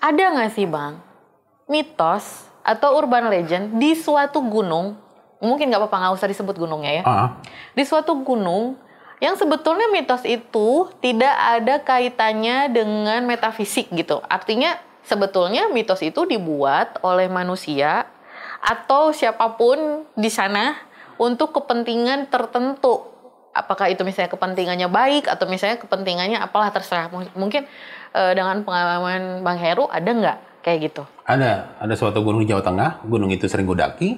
ada nggak sih bang mitos atau urban legend di suatu gunung mungkin nggak apa-apa nggak usah disebut gunungnya ya uh -huh. di suatu gunung yang sebetulnya mitos itu tidak ada kaitannya dengan metafisik gitu artinya sebetulnya mitos itu dibuat oleh manusia atau siapapun di sana untuk kepentingan tertentu apakah itu misalnya kepentingannya baik atau misalnya kepentingannya apalah terserah mungkin uh, dengan pengalaman Bang Heru ada nggak kayak gitu? Ada, ada suatu gunung di Jawa Tengah, gunung itu sering gue daki.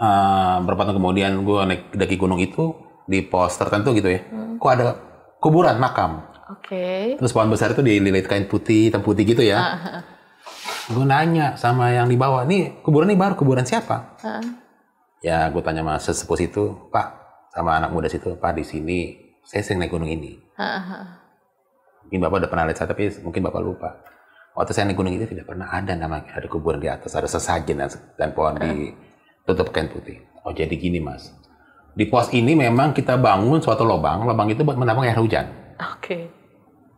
Uh, berapa tahun kemudian gue naik daki gunung itu di pos tertentu gitu ya. Hmm. Kok ada kuburan makam. Oke. Okay. Terus pohon besar itu dililit kain putih, hitam putih gitu ya. Uh. Gue nanya sama yang di bawah, nih kuburan ini baru kuburan siapa? Uh. Ya gue tanya sama sesepuh situ, Pak, sama anak muda situ, Pak di sini saya sering naik gunung ini. Uh. Mungkin Bapak udah pernah lihat saya, tapi mungkin Bapak lupa. Waktu saya naik gunung itu tidak pernah ada namanya. Ada kuburan di atas, ada sesajen dan, dan pohon ditutup kain putih. Oh jadi gini mas. Di pos ini memang kita bangun suatu lubang. Lubang itu buat menampung air hujan. Oke. Okay.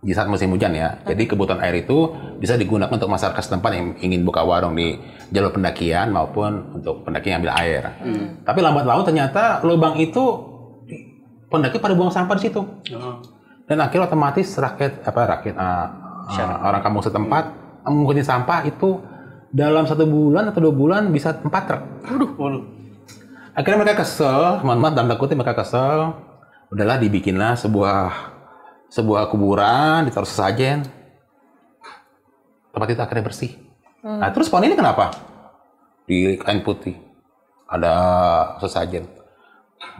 Di saat musim hujan ya. Jadi kebutuhan air itu bisa digunakan untuk masyarakat setempat yang ingin buka warung di jalur pendakian maupun untuk pendaki yang ambil air. Hmm. Tapi lambat laun ternyata lubang itu pendaki pada buang sampah di situ. Oh dan akhirnya otomatis rakyat apa rakyat uh, uh, orang kampung setempat mengikuti sampah itu dalam satu bulan atau dua bulan bisa empat truk. Aduh, waduh. Akhirnya mereka kesel, teman-teman dalam takutnya mereka kesel. Udahlah dibikinlah sebuah sebuah kuburan ditaruh sesajen. Tempat itu akhirnya bersih. Hmm. Nah, terus pohon ini kenapa? Di kain putih ada sesajen.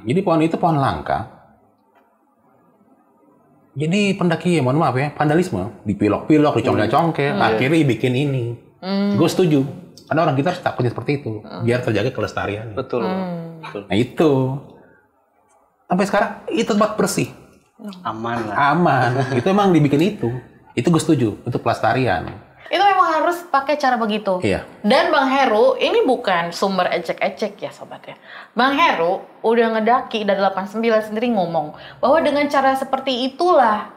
Jadi pohon itu pohon langka, jadi pendaki, eh, mohon maaf ya, vandalisme, dipilok-pilok, hmm. dicongkel-congkel, hmm. akhirnya bikin ini. Hmm. Gue setuju. Karena orang kita harus takutnya seperti itu, hmm. biar terjaga kelestarian. Betul. Hmm. Nah itu. Sampai sekarang, itu tempat bersih. Hmm. Aman lah. Aman. itu emang dibikin itu. Itu gue setuju, untuk pelestarian itu memang harus pakai cara begitu. Iya. Dan Bang Heru ini bukan sumber ecek-ecek ya sobat ya. Bang Heru udah ngedaki dari 89 sendiri ngomong bahwa dengan cara seperti itulah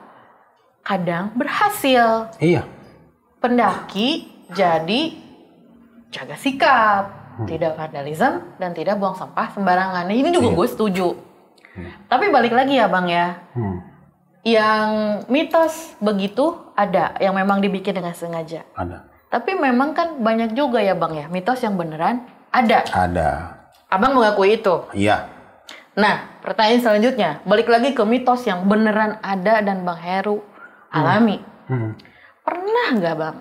kadang berhasil. Iya. Pendaki jadi jaga sikap, hmm. tidak vandalisme dan tidak buang sampah sembarangan. Ini juga iya. gue setuju. Hmm. Tapi balik lagi ya Bang ya. Hmm yang mitos begitu ada yang memang dibikin dengan sengaja. Ada. Tapi memang kan banyak juga ya Bang ya mitos yang beneran ada. Ada. Abang mengakui itu? Iya. Nah, pertanyaan selanjutnya, balik lagi ke mitos yang beneran ada dan Bang Heru hmm. alami. Hmm. Hmm. Pernah nggak Bang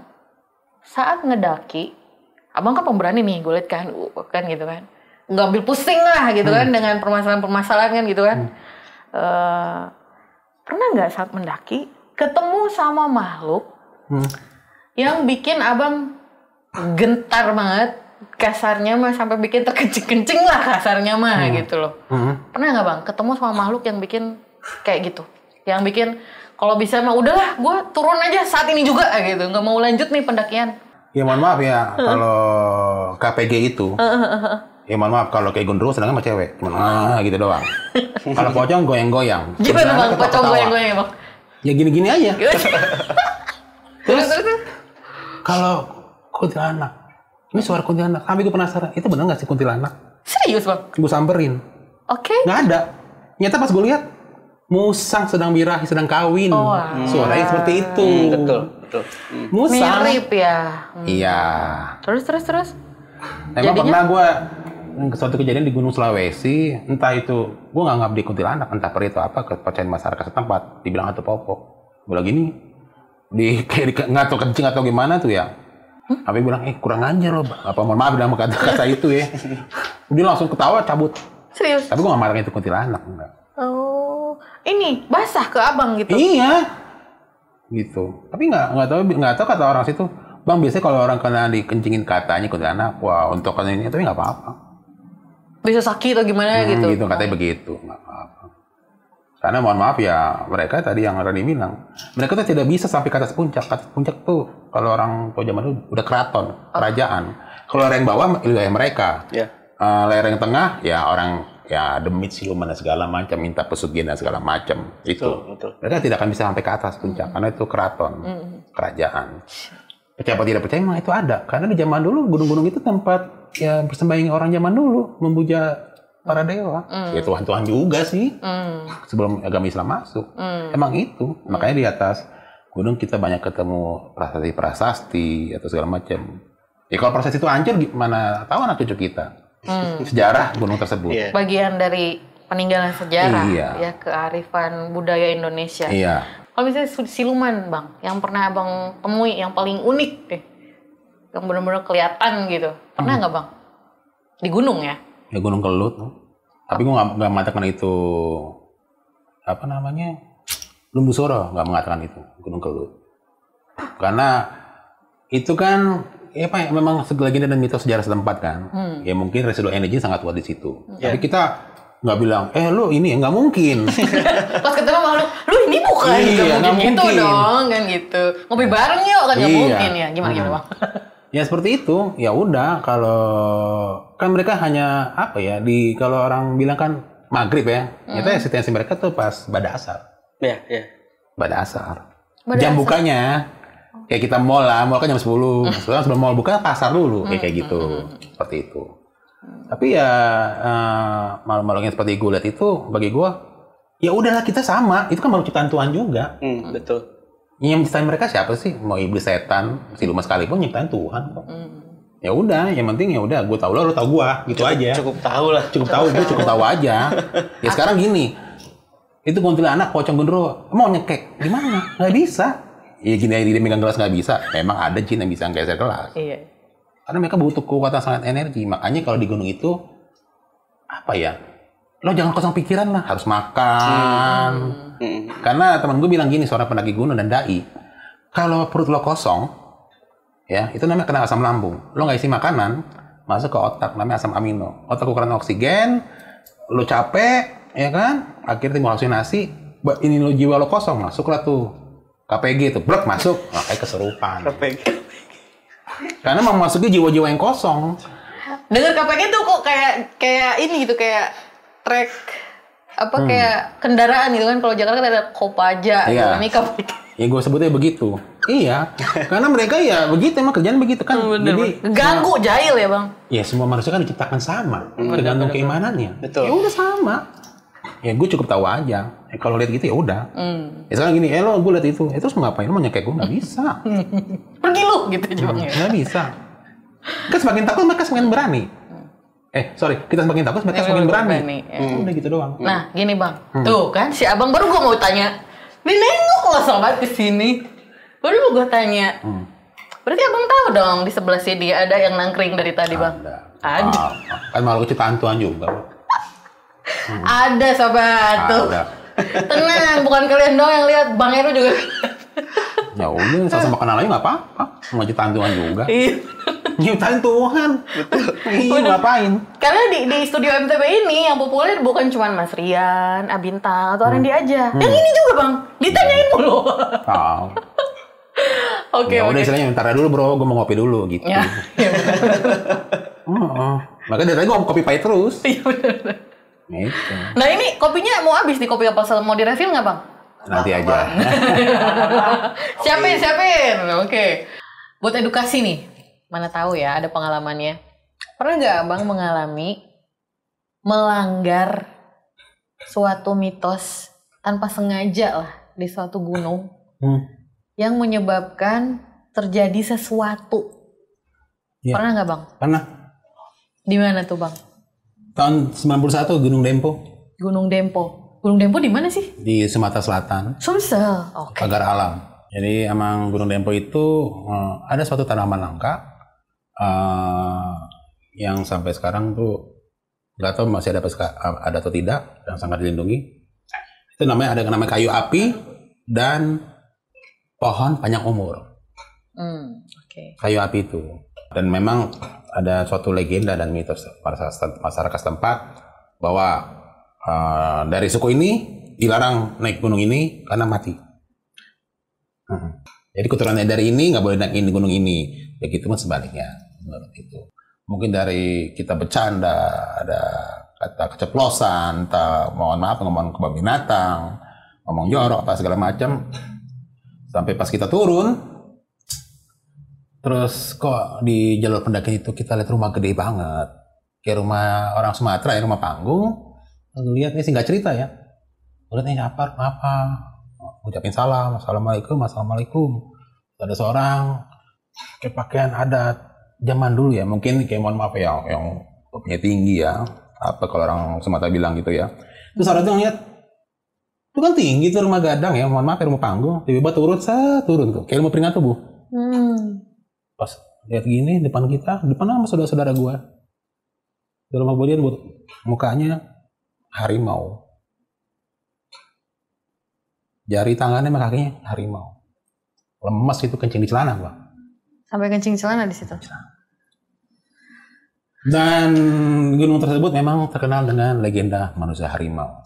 saat ngedaki, Abang kan pemberani nih, gue liat kan, kan gitu kan. Nggak ambil pusing lah gitu kan hmm. kan dengan permasalahan-permasalahan kan gitu kan. Hmm. Eh, pernah nggak saat mendaki ketemu sama makhluk hmm. yang bikin abang gentar banget kasarnya mah sampai bikin terkencing-kencing lah kasarnya mah hmm. gitu loh hmm. pernah nggak bang ketemu sama makhluk yang bikin kayak gitu yang bikin kalau bisa mah udahlah gue turun aja saat ini juga eh, gitu nggak mau lanjut nih pendakian ya mohon maaf ya kalau KPG itu ya mohon maaf kalau kayak gondrong sedangkan sama cewek nah, ah gitu doang Kalau pocong goyang-goyang. Gimana bang? Pocong goyang-goyang bang? Ya gini-gini aja. Iya. terus kalau kuntilanak, ini suara kuntilanak. Kami gue penasaran, itu benar nggak sih kuntilanak? Serius bang? Gue samperin. Oke. Okay. Nggak ada. Nyata pas gue lihat Musang sedang birahi, sedang kawin. Oh, Suaranya Suaranya hmm, seperti itu. Hmm, betul, betul. Hmm. Musang. Mirip ya. Hmm. Iya. Terus, terus, terus. Emang Jadinya? pernah gue Hmm, suatu kejadian di Gunung Sulawesi, entah itu gue nggak di kuntilanak, entah per itu apa kepercayaan masyarakat setempat, dibilang atau popok. Gue lagi nih di kayak nggak tahu kencing atau gimana tuh ya. Huh? Tapi bilang, eh kurang ajar loh, apa mohon maaf dalam kata kata itu ya. Dia langsung ketawa cabut. Serius? Tapi gue gak marah itu kuntilanak enggak. Oh, ini basah ke abang gitu? Iya, gitu. Tapi nggak nggak tahu nggak tahu kata orang situ. Bang biasanya kalau orang kena dikencingin katanya kuntilanak, wah untuk kena ini tapi nggak apa-apa bisa sakit atau gimana hmm, gitu. gitu katanya begitu. Karena mohon maaf ya mereka tadi yang Rani bilang mereka tuh tidak bisa sampai ke atas puncak. Ke atas puncak tuh kalau orang tua zaman dulu udah keraton, oh. kerajaan. Kalau lereng bawah wilayah mereka. Yeah. Ya. Eh, uh, lereng tengah ya orang ya demit siluman dan segala macam minta pesugihan dan segala macam itu betul, betul. mereka tidak akan bisa sampai ke atas puncak mm. karena itu keraton mm. kerajaan percaya apa tidak percaya memang itu ada karena di zaman dulu gunung-gunung itu tempat ya bersembahyang orang zaman dulu memuja para dewa mm. ya Tuhan-Tuhan juga sih mm. sebelum agama Islam masuk mm. emang itu hmm. makanya di atas gunung kita banyak ketemu prasasti-prasasti atau segala macam ya kalau prasasti itu hancur gimana tahu anak cucu kita hmm. sejarah gunung tersebut yeah. bagian dari peninggalan sejarah iya. ya kearifan budaya Indonesia iya kalau oh, misalnya siluman bang, yang pernah abang temui, yang paling unik deh, yang benar-benar kelihatan gitu, pernah hmm. nggak bang? Di gunung ya? Di gunung kelut. Tapi gue nggak mengatakan itu apa namanya Lumbu Soro nggak mengatakan itu gunung kelut. Karena itu kan ya Pak, memang legenda dan mitos sejarah setempat kan. Hmm. Ya mungkin residu energi sangat kuat di situ. Yeah. Hmm. Tapi ya. kita nggak bilang, eh lu ini ya nggak mungkin. Pas ketemu kan iya, gak mungkin, mungkin gitu dong kan gitu ngopi bareng yuk kan nggak iya. mungkin ya gimana hmm. gimana ya seperti itu ya udah kalau kan mereka hanya apa ya di kalau orang bilang kan maghrib ya mm. itu eksistensi mereka tuh pas pada asar ya ya pada asar pada jam asar. bukanya kayak kita mall lah, mall kan jam sepuluh mm. Nah, sebelum mall buka pasar dulu kayak kayak mm, gitu. Mm, mm, seperti itu. Tapi ya uh, eh, malam malamnya seperti gue lihat itu bagi gue ya udahlah kita sama itu kan baru ciptaan Tuhan juga hmm, hmm. betul yang menciptain mereka siapa sih mau iblis setan si lumas sekalipun ciptaan Tuhan kok hmm. ya udah yang penting ya udah gue tau lo lo tau gue gitu cukup, aja cukup tahu lah cukup, tau tahu gue cukup tahu aja ya sekarang gini itu kuntilanak pocong gendro, mau nyekek gimana nggak bisa ya gini aja dia megang gelas nggak bisa memang ada jin yang bisa geser kelas iya. karena mereka butuh kekuatan sangat energi makanya kalau di gunung itu apa ya lo jangan kosong pikiran lah harus makan hmm. karena teman gue bilang gini seorang pendaki gunung dan dai kalau perut lo kosong ya itu namanya kena asam lambung lo nggak isi makanan masuk ke otak namanya asam amino otak kurang oksigen lo capek ya kan akhirnya timbul halusinasi ini lo jiwa lo kosong lah tuh KPG itu blok masuk makanya keserupan KPG karena memasuki jiwa-jiwa yang kosong dengar KPG tuh kok kayak kayak ini gitu kayak trek apa hmm. kayak kendaraan gitu kan kalau Jakarta kan ada kopaja iya. gitu, ya gue sebutnya begitu iya karena mereka ya begitu emang kerjaan begitu kan hmm, bener, jadi bener. ganggu semua, jahil ya bang ya semua manusia kan diciptakan sama hmm, bener, tergantung bener, keimanannya betul ya udah sama ya gue cukup tahu aja ya, kalau lihat gitu ya udah hmm. ya sekarang gini eh gue lihat itu itu ya, semua ngapain lo mau nyekek gue nggak bisa pergi lu gitu aja gak hmm, nggak bisa kan semakin takut mereka semakin berani eh sorry kita semakin takut mereka semakin berani, ya. hmm. udah gitu doang nah hmm. gini bang hmm. tuh kan si abang baru gue mau tanya nih nengok lo sobat di sini baru gue tanya hmm. berarti abang tahu dong di sebelah sini ada yang nangkring dari tadi bang ada ada ah, ah. kan malah kecintaan Tuhan juga hmm. ada sobat ada. tuh tenang bukan kalian doang yang lihat bang Eru juga ya udah sama kenal lagi nggak apa-apa sama kecintaan Tuhan juga iya nyiptain Tuhan betul iya ngapain karena di, di studio MTB ini yang populer bukan cuma Mas Rian Abinta atau Randy hmm. aja hmm. yang ini juga bang ditanyain mulu tahu oh. Oke, okay, ya, okay. udah istilahnya ntar dulu bro, gue mau ngopi dulu gitu. Ya, oh, makanya dari tadi gue mau kopi pahit terus. Iya benar. Gitu. Nah ini kopinya mau habis nih kopi kapal mau direfill nggak bang? Nanti aja. siapin, siapin. Oke. Okay. Buat edukasi nih, mana tahu ya ada pengalamannya. Pernah nggak Bang mengalami melanggar suatu mitos tanpa sengaja lah di suatu gunung hmm. yang menyebabkan terjadi sesuatu. Ya. Pernah nggak Bang? Pernah. Di mana tuh Bang? Tahun 91 Gunung Dempo. Gunung Dempo. Gunung Dempo di mana sih? Di Sumatera Selatan. Sumsel. Oke. Okay. Pagar alam. Jadi emang Gunung Dempo itu eh, ada suatu tanaman langka uh, yang sampai sekarang tuh nggak tahu masih ada ada atau tidak yang sangat dilindungi itu namanya ada yang namanya kayu api dan pohon panjang umur hmm, okay. kayu api itu dan memang ada suatu legenda dan mitos masyarakat setempat bahwa uh, dari suku ini dilarang naik gunung ini karena mati hmm. jadi keturunan dari ini nggak boleh naik gunung ini begitu ya pun sebaliknya menurut itu. Mungkin dari kita bercanda, ada kata keceplosan, tak mohon maaf ngomong ke binatang, ngomong jorok apa segala macam. Sampai pas kita turun, terus kok di jalur pendaki itu kita lihat rumah gede banget. Kayak rumah orang Sumatera ya, rumah panggung. Lalu lihat ini sih nggak cerita ya. Lihat ini apa, rumah apa. Ucapin salam, assalamualaikum, assalamualaikum. Ada seorang kayak pakaian adat zaman dulu ya mungkin kayak mohon maaf ya yang topnya tinggi ya apa kalau orang Sumatera bilang gitu ya terus orang tuh ngeliat itu kan tinggi tuh rumah gadang ya mohon maaf ya rumah panggung tiba-tiba turun saya turun tuh kayak mau peringat bu. hmm. pas lihat gini depan kita depan sama saudara-saudara gua di rumah gua buat mukanya harimau jari tangannya sama kakinya harimau lemes itu kencing di celana gua sampai kencing celana di situ celana dan gunung tersebut memang terkenal dengan legenda manusia harimau.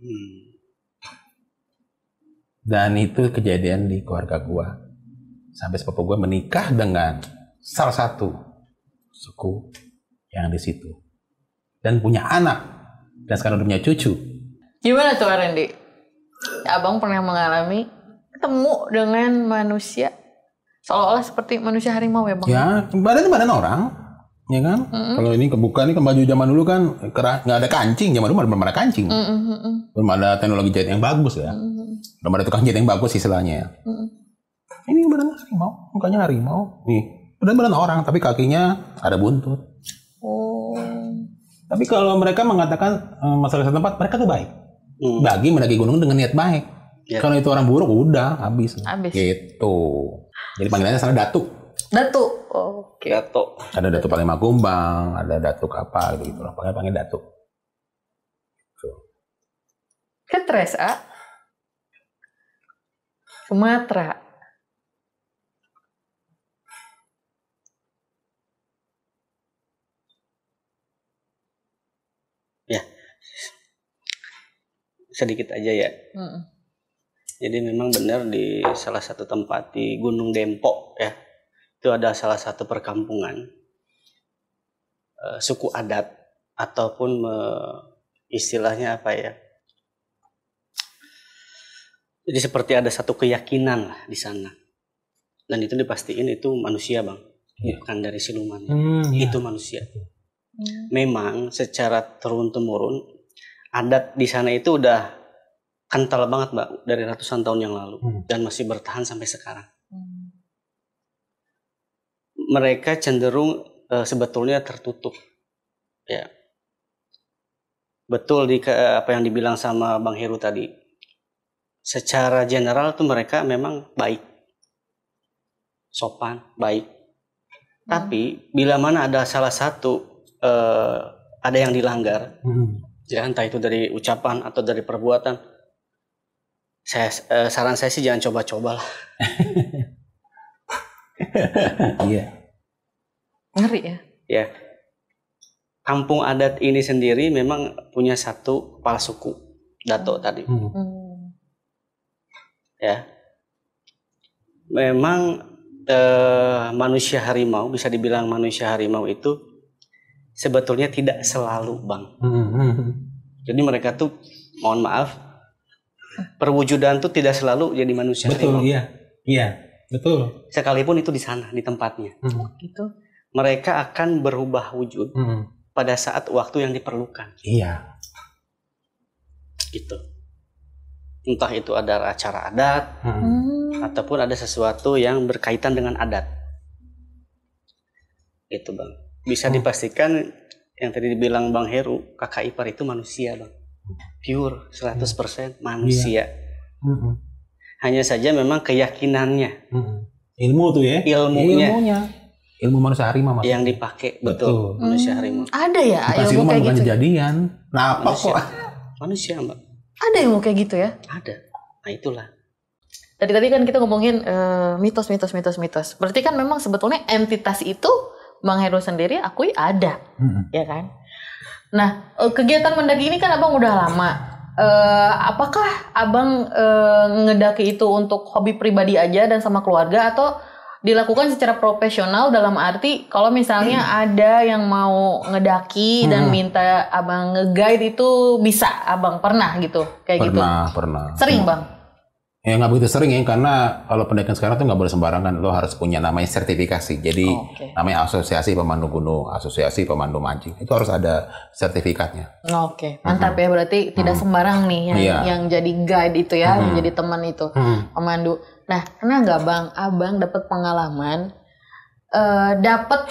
Hmm. Dan itu kejadian di keluarga gua. Sampai sepupu gua menikah dengan salah satu suku yang di situ. Dan punya anak. Dan sekarang udah punya cucu. Gimana tuh Arendi? Abang pernah mengalami ketemu dengan manusia seolah-olah seperti manusia harimau ya bang? Ya, badan badan orang Ya kan? Mm hmm Kalau ini kebuka ini kan zaman dulu kan kerah nggak ada kancing, zaman dulu belum ada kancing. Mm hmm Belum ada teknologi jahit yang bagus ya. Mm hmm Belum ada tukang jahit yang bagus istilahnya. Mm hmm Ini badannya harimau, mukanya harimau. Nih, badan-badan orang tapi kakinya ada buntut. Oh. Tapi kalau mereka mengatakan um, eh, masyarakat setempat, mereka tuh baik. Mm. Bagi mendaki gunung dengan niat baik. Yeah. Kalau itu orang buruk udah habis. Habis. Gitu. Jadi panggilannya sana datuk. Datu. Oh, Oke. Okay. Datu. Ada Datu, Datu Panglima ada Datu apa gitu loh. Pakai panggil Datu. Ke Teresa. Sumatera. Ya. Sedikit aja ya. Hmm. Jadi memang benar di salah satu tempat di Gunung Dempo ya itu ada salah satu perkampungan eh, suku adat ataupun istilahnya apa ya? Jadi seperti ada satu keyakinan lah di sana. Dan itu dipastiin itu manusia bang, iya. bukan dari siluman. hmm, iya. Itu manusia. ya. Memang secara turun temurun adat di sana itu udah kental banget mbak dari ratusan tahun yang lalu hmm. dan masih bertahan sampai sekarang mereka cenderung e, sebetulnya tertutup. Ya. Betul di ke, eh, apa yang dibilang sama Bang Heru tadi. Secara general tuh mereka memang baik. Sopan, baik. Hmm. Tapi bila mana ada salah satu e, ada yang dilanggar, hmm. ya entah itu dari ucapan atau dari perbuatan, saya e, saran saya sih jangan coba-coba lah. Iya. Ngeri ya. Ya. Kampung adat ini sendiri memang punya satu kepala suku, Dato hmm. tadi. Hmm. Ya. Memang eh, manusia harimau bisa dibilang manusia harimau itu sebetulnya tidak selalu, Bang. Hmm. Jadi mereka tuh mohon maaf perwujudan tuh tidak selalu jadi manusia. Betul, harimau. iya. Iya, betul. Sekalipun itu di sana di tempatnya. Hmm. Oh, gitu mereka akan berubah wujud hmm. pada saat waktu yang diperlukan. Iya. Gitu. Entah itu ada acara adat hmm. hmm. ataupun ada sesuatu yang berkaitan dengan adat. Itu bang. Bisa hmm. dipastikan yang tadi dibilang bang Heru kakak ipar itu manusia bang. Pure 100% hmm. manusia. Iya. Hmm. Hanya saja memang keyakinannya. Hmm. Ilmu tuh ya? Ilmunya. Ilmunya ilmu manusia harimau mas. yang dipakai betul, betul. manusia hmm, harimau ada ya bukan ilmu kayak bukan gitu kejadian nah apa manusia. kok manusia mbak ada ilmu kayak gitu ya ada nah itulah tadi tadi kan kita ngomongin uh, mitos mitos mitos mitos berarti kan memang sebetulnya entitas itu bang Heru sendiri akui ada hmm. ya kan nah eh, kegiatan mendaki ini kan abang udah lama uh, apakah abang uh, ngedaki itu untuk hobi pribadi aja dan sama keluarga atau dilakukan secara profesional dalam arti kalau misalnya hmm. ada yang mau ngedaki hmm. dan minta abang ngeguide itu bisa abang pernah gitu kayak pernah, gitu pernah pernah sering hmm. bang ya nggak begitu sering ya karena kalau pendakian sekarang tuh nggak boleh sembarangan lo harus punya namanya sertifikasi jadi oh, okay. namanya asosiasi pemandu gunung asosiasi pemandu mancing itu harus ada sertifikatnya oke okay. Hmm. mantap mm -hmm. ya berarti tidak hmm. sembarang nih yang yeah. yang jadi guide itu ya mm -hmm. yang jadi teman itu mm -hmm. pemandu Nah, karena nggak bang, abang dapat pengalaman, uh, eh, dapat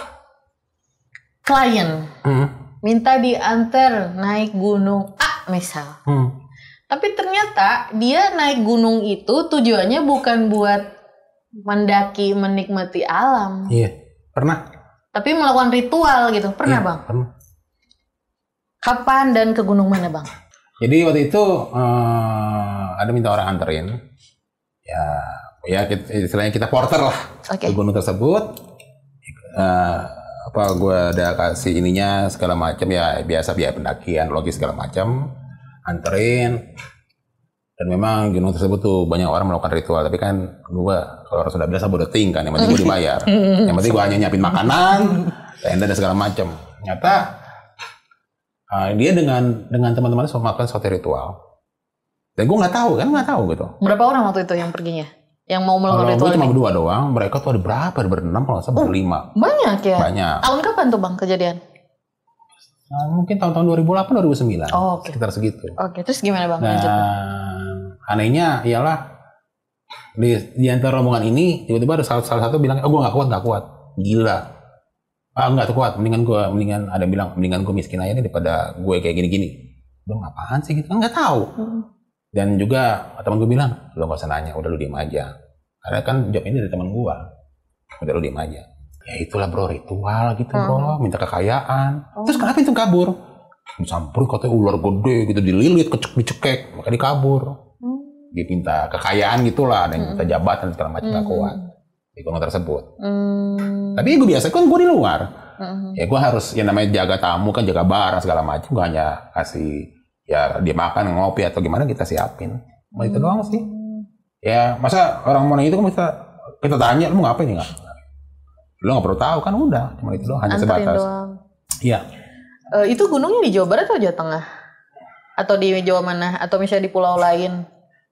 klien, hmm. minta diantar naik gunung A misal. Hmm. Tapi ternyata dia naik gunung itu tujuannya bukan buat mendaki menikmati alam. Iya, pernah. Tapi melakukan ritual gitu, pernah iya, bang? Pernah. Kapan dan ke gunung mana bang? Jadi waktu itu uh, ada minta orang anterin, ya ya istilahnya kita porter lah okay. ke gunung tersebut uh, apa gue ada kasih ininya segala macam ya biasa biaya pendakian logis segala macam anterin dan memang gunung tersebut tuh banyak orang melakukan ritual tapi kan gue kalau orang sudah biasa boleh kan yang penting gue dibayar yang penting gue hanya nyiapin makanan tenda dan segala macam nyata uh, eh, dia dengan dengan teman-teman melakukan suatu ritual dan gue nggak tahu kan nggak tahu gitu berapa orang waktu itu yang perginya yang mau melakukan ritual gue cuma berdua doang mereka tuh ada berapa ada berenam kalau nggak salah oh, berlima banyak ya banyak tahun kapan tuh bang kejadian nah, mungkin tahun-tahun 2008 2009 oh, okay. sekitar segitu oke okay. terus gimana bang dan nah, anehnya ialah di, di antara rombongan ini tiba-tiba ada salah, salah satu bilang oh gue nggak kuat nggak kuat gila ah nggak kuat mendingan gue mendingan ada bilang mendingan gue miskin aja nih daripada gue kayak gini-gini dong apaan sih gitu kan nggak tahu hmm dan juga teman gue bilang lo gak usah nanya udah lu diem aja karena kan job ini dari teman gue udah lu diem aja ya itulah bro ritual gitu hmm. bro minta kekayaan oh. terus kenapa itu kabur disamperin katanya ular gede gitu dililit kecek dicekek maka dikabur. hmm. dia minta kekayaan gitulah ada yang minta hmm. jabatan segala macam hmm. kuat di gunung tersebut hmm. tapi gue biasa kan gue di luar hmm. ya gue harus yang namanya jaga tamu kan jaga barang segala macam gue hanya kasih ya dia makan ngopi atau gimana kita siapin mau itu doang sih ya masa orang mau nanya itu kan kita kita tanya lu ngapain ya, nggak? lu nggak perlu tahu kan udah cuma itu doang hanya Anterin sebatas iya uh, itu gunungnya di Jawa Barat atau Jawa Tengah atau di Jawa mana atau misalnya di pulau lain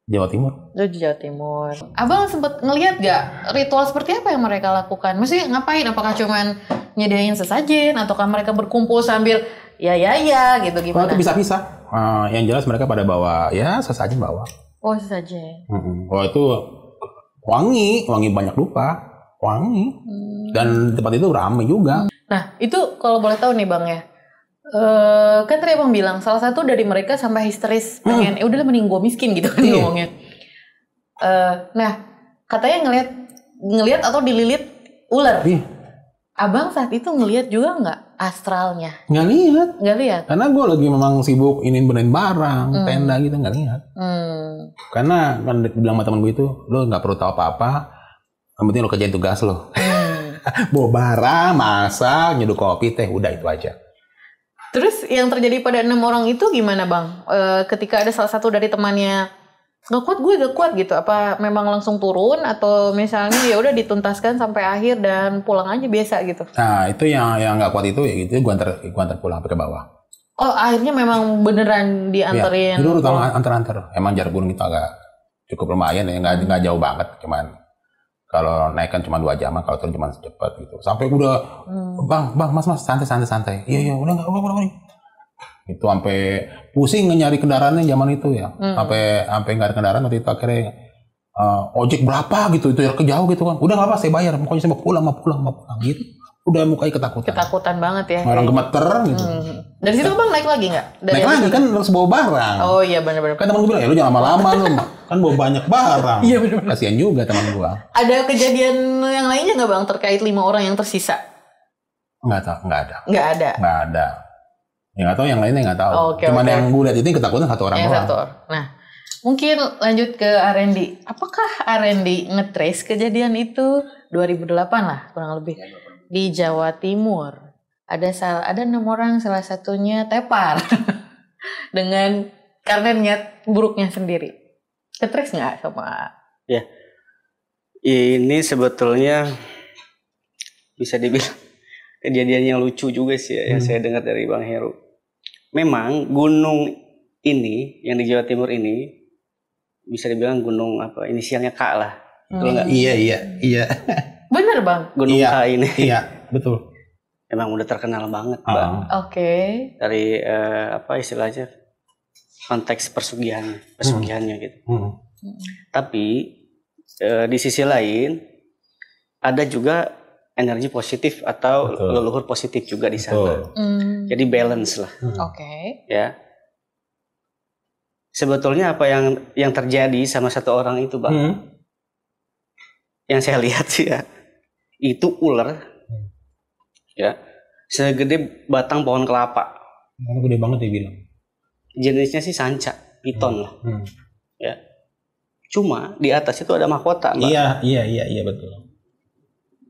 Jawa Timur. Oh, di Jawa Timur. Abang sempet ngelihat gak ritual seperti apa yang mereka lakukan? Mesti ngapain? Apakah cuman nyediain sesajen ataukah mereka berkumpul sambil ya ya ya gitu gimana? Oh, itu bisa bisa. Uh, yang jelas mereka pada bawa ya sesajen bawa. Oh sesajen. Mm-hmm. Oh itu wangi, wangi banyak lupa, wangi. Hmm. Dan tempat itu ramai juga. Nah itu kalau boleh tahu nih bang ya. Uh, kan tadi bang bilang salah satu dari mereka sampai histeris hmm. pengen, hmm. eh udahlah mending gue miskin gitu kan yeah. ngomongnya. Uh, nah katanya ngelihat ngelihat atau dililit ular. Yeah. Abang saat itu ngelihat juga nggak astralnya? Nggak lihat. Nggak lihat. Karena gue lagi memang sibuk ini benerin barang, hmm. tenda gitu nggak lihat. Hmm. Karena kan bilang sama temen gue itu, lo nggak perlu tahu apa-apa. Yang penting lo kerjain tugas lo. Hmm. Bawa barang, masak, nyeduh kopi, teh, udah itu aja. Terus yang terjadi pada enam orang itu gimana bang? E, ketika ada salah satu dari temannya gak kuat gue gak kuat gitu apa memang langsung turun atau misalnya ya udah dituntaskan sampai akhir dan pulang aja biasa gitu nah itu yang yang nggak kuat itu ya gitu gue antar gue antar pulang ke bawah oh akhirnya memang beneran diantarin ya, dulu utama antar antar emang jarak gunung kita agak cukup lumayan ya nggak nggak jauh banget cuman kalau naik kan cuma dua jam kalau turun cuma secepat gitu sampai udah hmm. bang bang mas mas santai santai santai iya iya udah nggak udah udah, udah, udah itu sampai pusing nyari kendaraannya zaman itu ya hmm. sampai sampai nggak ada kendaraan waktu itu akhirnya uh, ojek berapa gitu itu ke jauh gitu kan udah nggak apa saya bayar pokoknya saya mau pulang mau pulang mau pulang gitu udah mukai ketakutan ketakutan banget ya orang gemeter gitu hmm. dari situ bang naik lagi nggak naik lagi kan harus bawa barang oh iya benar-benar kan teman gue bilang ya lu jangan lama-lama lu kan bawa banyak barang iya benar-benar kasian juga teman gue ada kejadian yang lainnya nggak bang terkait lima orang yang tersisa nggak tahu nggak ada nggak ada nggak ada Ya nggak tahu yang lainnya nggak tahu. Oh, okay, Cuman okay. yang gue lihat itu ketakutan satu orang yang doang. Satu orang. Nah, mungkin lanjut ke R&D. Apakah R&D ngetrace kejadian itu 2008 lah kurang lebih di Jawa Timur. Ada sal ada enam orang salah satunya tepar dengan karena niat buruknya sendiri. Ngetrace nggak sama? Ya, ini sebetulnya bisa dibilang kejadian yang lucu juga sih ya, hmm. yang saya dengar dari Bang Heru memang gunung ini yang di Jawa Timur ini bisa dibilang gunung apa inisialnya K lah. Hmm. Iya iya iya. Bener bang. Gunung iya, K ini. Iya betul. Emang udah terkenal banget uh. bang. Oke. Okay. Dari uh, apa istilahnya konteks persugihan persugihannya hmm. gitu. Hmm. hmm. Tapi uh, di sisi lain ada juga energi positif atau Betul. leluhur positif juga di sana. Mm. Jadi balance lah. Hmm. Oke. Okay. Ya. Sebetulnya apa yang yang terjadi sama satu orang itu, Bang? Hmm. Yang saya lihat sih ya, itu ular. Hmm. Ya. Segede batang pohon kelapa. Mana gede banget dia bilang. Jenisnya sih sanca, piton hmm. lah. Hmm. Ya. Cuma di atas itu ada mahkota, Mbak. Iya, iya, iya, iya betul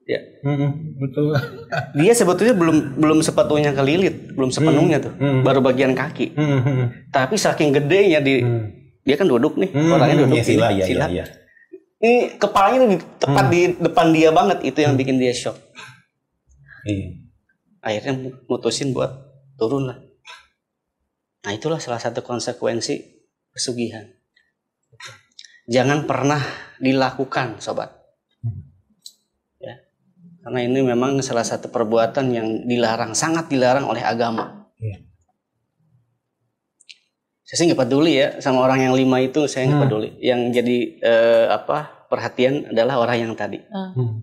Ya. Mm-hmm, betul. Dia sebetulnya belum belum sepatunya kelilit, belum sepenuhnya tuh, mm-hmm. baru bagian kaki. Mm-hmm. Tapi saking gedenya di mm. dia kan duduk nih, mm-hmm. orangnya duduk ya, sila, sila. Ya, ya. Ini kepalanya tuh tepat mm. di depan dia banget itu yang mm. bikin dia shock. Mm. Akhirnya mutusin buat turun lah. Nah itulah salah satu konsekuensi pesugihan. Jangan pernah dilakukan, sobat karena ini memang salah satu perbuatan yang dilarang, sangat dilarang oleh agama. Ya. Saya sih nggak peduli ya sama orang yang lima itu, saya nggak hmm. peduli. Yang jadi eh, apa perhatian adalah orang yang tadi. Ah. Hmm.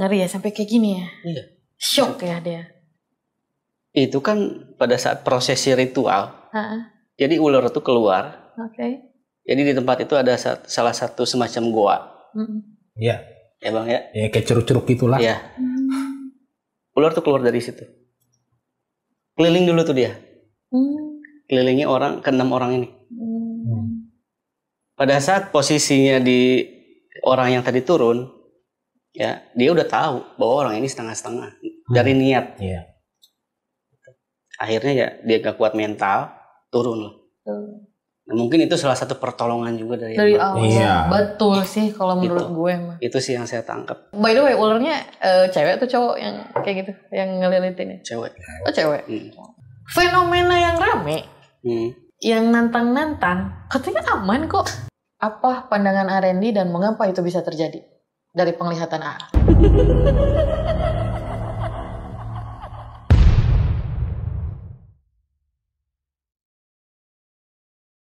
Ngeri ya sampai kayak gini ya. Iya. Shock ya dia. Itu kan pada saat prosesi ritual. Ha-ha. Ah. Jadi ular itu keluar. Oke. Okay. Jadi di tempat itu ada salah satu semacam goa. Iya. Mm yeah ya bang ya ya kayak ceruk-ceruk gitulah ya ular tuh keluar dari situ keliling dulu tuh dia hmm. kelilingi orang keenam orang ini hmm. pada saat posisinya di orang yang tadi turun ya dia udah tahu bahwa orang ini setengah-setengah hmm. dari niat Ya. akhirnya ya dia gak kuat mental turun loh. Nah, mungkin itu salah satu pertolongan juga dari, dari awal. Iya. Betul sih kalau menurut itu, gue mah. Itu sih yang saya tangkap. By the way, ularnya uh, cewek atau cowok yang kayak gitu, yang ngelilitin ya? Cewek. Oh, cewek. Hmm. Fenomena yang rame, hmm. yang nantang-nantang, katanya aman kok. Apa pandangan Arendi dan mengapa itu bisa terjadi? Dari penglihatan A.